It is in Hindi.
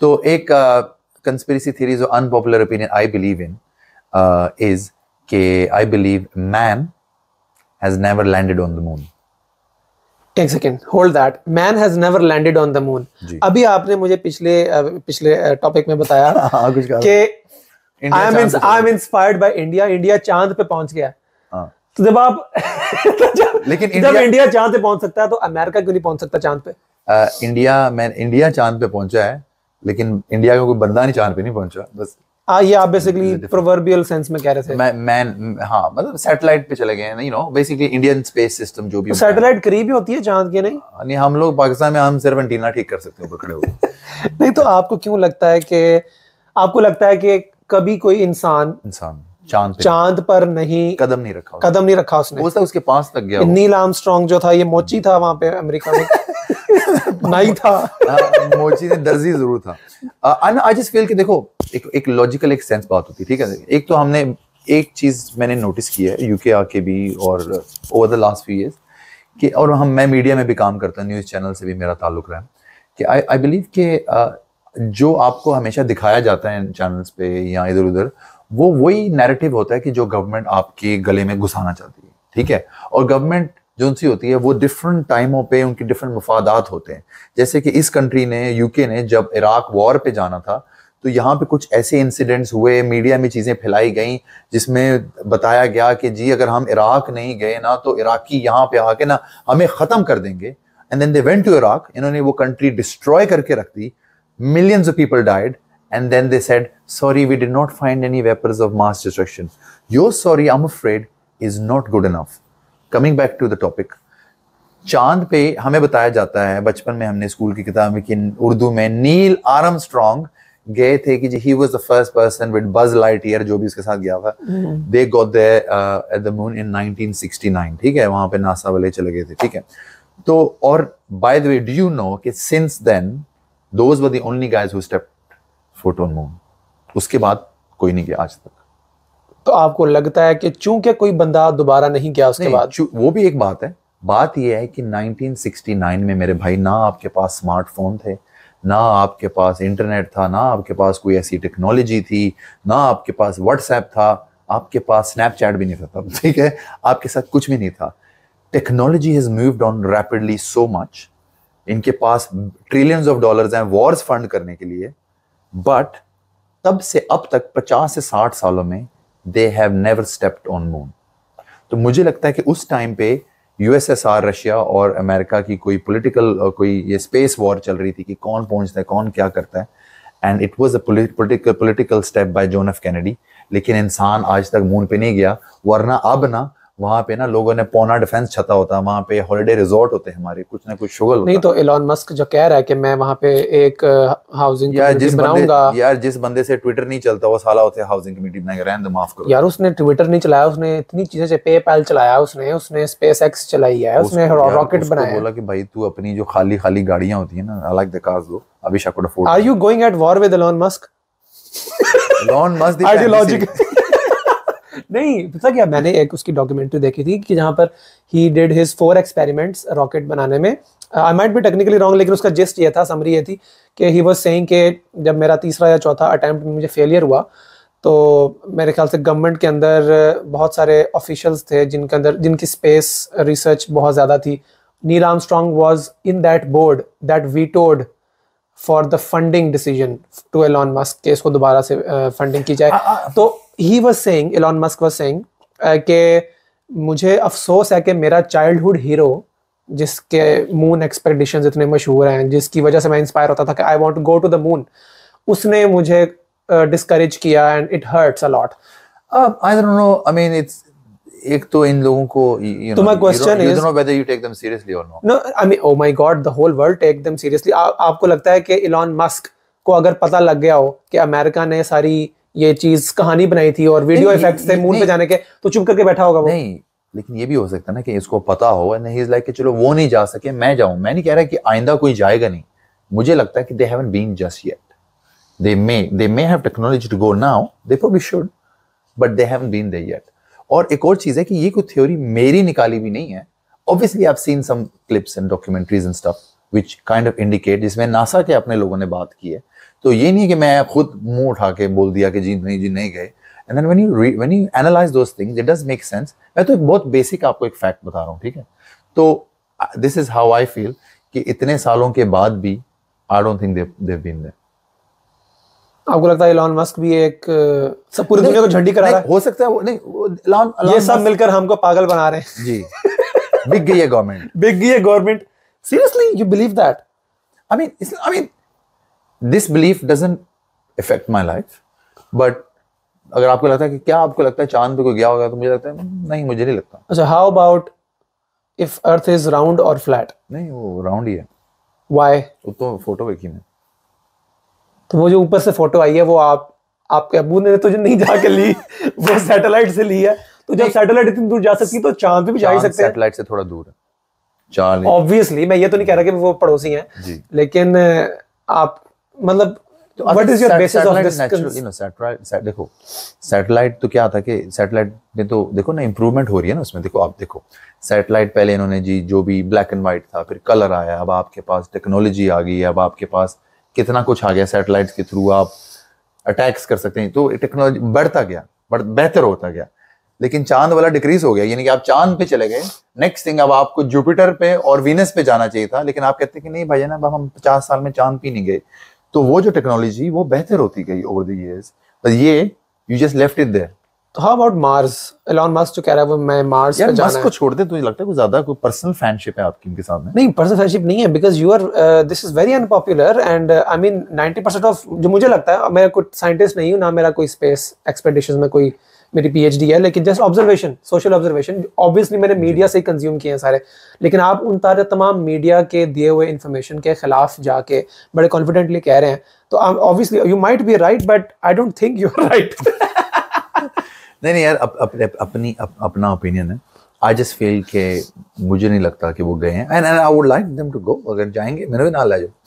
तो एक कंस्पिरसी थ्योरी जो unpopular opinion I believe in is के I believe man has never landed on the moon एक second hold that man has never landed on the moon अभी आपने मुझे पिछले पिछले टॉपिक में बताया हाँ, कि I am I am inspired by India India चांद पे पहुंच गया हाँ। तो जब आप तो जब, लेकिन इंडिया, जब इंडिया चांद पे पहुंच सकता है तो अमेरिका क्यों नहीं पहुंच सकता चांद पे इंडिया मैं इंडिया चांद पे पहुंचा है लेकिन इंडिया का कोई बंदा नहीं चांद पे नहीं पहुंचा बस आ, ये आप बेसिकली प्रोवर्बियल सेंस में कह रहे थे मैं मैन हाँ मतलब सैटेलाइट पे चले गए हैं you know basically Indian space system जो भी सैटेलाइट तो करीब ही होती है चांद के नहीं हाँ, नहीं हम लोग पाकिस्तान में हम सिर्फ एंटीना ठीक कर सकते हैं पकड़े हुए नहीं तो आपको क्यों लगता है कि आपको लगता है कि कभी कोई इंसान इंसान चांद पे चांद पर नहीं कदम नहीं रखा कदम नहीं रखा उसने उसके पास तक गया नील आर्मस्ट्रॉन्ग जो था ये मोची था वहां पे अमेरिका में नहीं था हाँ, मोची ने दर्जी जरूर था आई जस्ट फील कि देखो एक एक लॉजिकल एक सेंस बात होती है ठीक है एक तो हमने एक चीज मैंने नोटिस की है यूके आके भी और over the last few years कि और हम मैं मीडिया में भी काम करता हूँ न्यूज़ चैनल से भी मेरा ताल्लुक रहा है कि आई आई बिलीव के जो आपको हमेशा दिखाया जाता है चैनल्स पे या इधर उधर वो वही नैरेटिव होता है कि जो गवर्नमेंट आपके गले में घुसाना चाहती है ठीक है और गवर्नमेंट जो उनसी होती है वो डिफरेंट टाइमों पे उनके डिफरेंट मफादात होते हैं जैसे कि इस कंट्री ने यूके ने जब इराक वॉर पे जाना था तो यहाँ पे कुछ ऐसे इंसिडेंट्स हुए मीडिया में चीज़ें फैलाई गई जिसमें बताया गया कि जी अगर हम इराक नहीं गए ना तो इराकी यहाँ पे आके ना हमें ख़त्म कर देंगे and then they went to Iraq इन्होंने वो कंट्री डिस्ट्रॉय करके रख दी millions of people died then they said sorry we did not find any weapons of mass destruction your sorry I am afraid is not good enough coming back to the topic चांद पे हमें बताया जाता है बचपन में हमने स्कूल की किताब में कि उर्दू में नील आरम स्ट्रॉन्ग गए थे कि जी he was the first person with Buzz Lightyear जो भी उसके साथ गया था they got they at the moon in 1969 ठीक है वहां पे नासा वाले चले गए थे ठीक है तो और by the way do you know कि since then those were the only guys who step foot on moon उसके बाद कोई नहीं गया आज तक तो आपको लगता है कि चूंकि कोई बंदा दोबारा नहीं गया उसके बाद वो भी एक बात है बात यह है कि 1969 में मेरे भाई ना आपके पास स्मार्टफोन थे ना आपके पास इंटरनेट था ना आपके पास कोई ऐसी टेक्नोलॉजी थी ना आपके पास व्हाट्सएप था आपके पास स्नैपचैट भी नहीं था ठीक है आपके साथ कुछ भी नहीं था technology has moved on rapidly so much इनके पास ट्रिलियंस ऑफ डॉलर्स हैं वॉर्स फंड करने के लिए बट तब से अब तक 50 से 60 सालों में they have never stepped on moon तो मुझे लगता है कि उस टाइम पे यूएसएसआर रशिया और अमेरिका की कोई पॉलिटिकल कोई ये स्पेस वॉर चल रही थी कि कौन पहुंचता है कौन क्या करता है and it was a political step by John F Kennedy लेकिन इंसान आज तक मून पे नहीं गया वरना अब ना वहाँ पे ना लोगों ने पौना डिफेंस छता होता है वहाँ पे हॉलीडे रिजॉर्ट होते हैं हमारे कुछ ना कुछ शुगल नहीं तो एलॉन मस्क जो कह रहा है कि मैं वहाँ पे एक हाउसिंग uh, यार जिस बनाऊंगा यार जिस बंदे से ट्विटर नहीं चलता वो साला होते हाउसिंग कमेटी बनाएगा रहने दो माफ करो यार उसने ट्विटर नहीं चलाया उसने इतनी चीजें पेपैल चलाया उसने उसने स्पेस एक्स चलाई है उसने रॉकेट बनाया बोला की भाई तू अपनी जो खाली खाली गाड़ियां होती तो है ना अलग दिकास दो Abhishek are you going at war with Elon Musk Elon Musk ideological नहीं पता क्या मैंने एक उसकी डॉक्यूमेंट्री देखी थी कि जहाँ पर he did his four experiments rocket बनाने में आई माइट भी टेक्निकली रॉन्ग लेकिन उसका जिस्ट ये था समरी ये थी कि ही वॉज सेंग के जब मेरा तीसरा या चौथा अटैम्प्ट मुझे फेलियर हुआ तो मेरे ख्याल से गवर्नमेंट के अंदर बहुत सारे ऑफिशल्स थे जिनके अंदर जिनकी स्पेस रिसर्च बहुत ज़्यादा थी Neil Strong was in that board that vetoed for the funding decision to Elon Musk के इसको दोबारा से फंडिंग की जाए तो he was saying Elon Musk was saying कि मुझे अफसोस है कि मेरा चाइल्डहुड हीरो जिसके मून एक्सपेडिशन इतने मशहूर हैं जिसकी वजह से मैं इंस्पायर होता था कि I want go to the moon उसने मुझे डिस्करेज uh, किया and it hurts a lot I don't know I mean it's एक तो इन लोगों को you know my question is you know whether you take them seriously और no no I mean oh my God the whole world take them seriously आपको लगता है कि इलॉन मस्क को अगर पता लग गया हो कि अमेरिका ने सारी ये चीज कहानी बनाई थी और वीडियो इफेक्ट से मून पे जाने के तो चुप करके बैठा होगा वो नहीं लेकिन ये भी हो सकता ना कि इसको पता हो नहीं लाइक चलो वो नहीं जा सके मैं जाऊं मैं नहीं कह रहा कि आइंदा कोई जाएगा नहीं मुझे लगता है कि they haven't been just yet they may they may have technology to go now they probably should but they haven't been they yet और एक और चीज है कि ये कोई थ्योरी मेरी निकाली भी नहीं है obviously I have seen some clips and documentaries and stuff which kind of indicate जिसमें नासा के अपने लोगों ने बात की है तो ये नहीं कि मैं खुद मुंह उठा के बोल दिया कि जी नहीं जी नहीं गए and then when you you analyse those things it does make sense मैं तो एक बहुत बेसिक आपको एक फैक्ट बता रहा हूँ ठीक है तो this is how I feel कि इतने सालों के बाद भी I don't think they've been there आपको लगता है इलॉन मस्क भी एक uh, सब पूरी दुनिया को झंडी करा रहा है हो सकता है वो नहीं इलॉन ये सब मिलकर हमको पागल बना रहे हैं जी बिग गई है गवर्नमेंट बिग गई है government seriously you believe that I mean I mean this belief doesn't effect my life but अगर आपको लगता है कि क्या आपको लगता है चांद पे कोई गया होगा तो मुझे लगता है नहीं मुझे नहीं लगता अच्छा how about if earth is round और फ्लैट नहीं वो राउंड ही है व्हाई वो तो फोटो देखी मैं तो वो जो ऊपर से फोटो आई है वो आप आपके अबू ने तो जो नहीं जाके ली वो सैटेलाइट से ली है तो जब सैटेलाइट इतनी दूर जा सकती तो चांद पे भी जा ही सकते हैं सैटेलाइट से थोड़ा दूर है ऑब्वियसली मैं ये तो नहीं कह रहा कि वो पड़ोसी हैं लेकिन आप मतलब what is your basis of this no satellite देखो सैटेलाइट तो क्या था कि सैटेलाइट में तो देखो ना इंप्रूवमेंट हो रही है ना उसमें देखो आप देखो सैटेलाइट पहले इन्होंने जी जो भी ब्लैक एंड था फिर कलर आया अब आपके पास टेक्नोलॉजी आ गई अब आपके पास कितना कुछ आ गया सैटेलाइट के थ्रू आप अटैक्स कर सकते हैं तो टेक्नोलॉजी बढ़ता गया बढ़ बेहतर होता गया लेकिन चांद वाला डिक्रीज हो गया यानी कि आप चांद पे चले गए नेक्स्ट थिंग अब आपको जुपिटर पे और वीनस पे जाना चाहिए था लेकिन आप कहते कि नहीं भाई ना अब हम पचास साल में चांद पी नहीं गए तो वो जो टेक्नोलॉजी वो बेहतर होती गई ओवर द इयर्स पर ये you just left it there तो how about Mars Elon Musk जो कह रहा है वो मैं मार्स पे जाना है को छोड़ दे तुझे लगता है कुछ ज्यादा कोई पर्सनल फ्रेंडशिप है आपकी इनके साथ में नहीं पर्सनल फ्रेंडशिप नहीं है because you are this is very unpopular and I mean 90% of जो मुझे लगता है मैं कोई साइंटिस्ट नहीं हूं ना मेरा कोई स्पेस एक्सपेडिशंस में कोई मेरी पीएचडी है लेकिन just observation social observation obviously मैंने मीडिया से ही कंज्यूम किए हैं सारे लेकिन आप उन तारे तमाम मीडिया के दिए हुए इन्फॉर्मेशन के खिलाफ जाके बड़े कॉन्फिडेंटली कह रहे हैं तो obviously you might be right but I don't think you are right नहीं नहीं यार अप, अप, अप, अपनी अप, अपना ओपिनियन है आई जस्ट फील के मुझे नहीं लगता कि वो गए हैं and I would like them to go अगर जाएंगे मेरे भी ना ला जाओ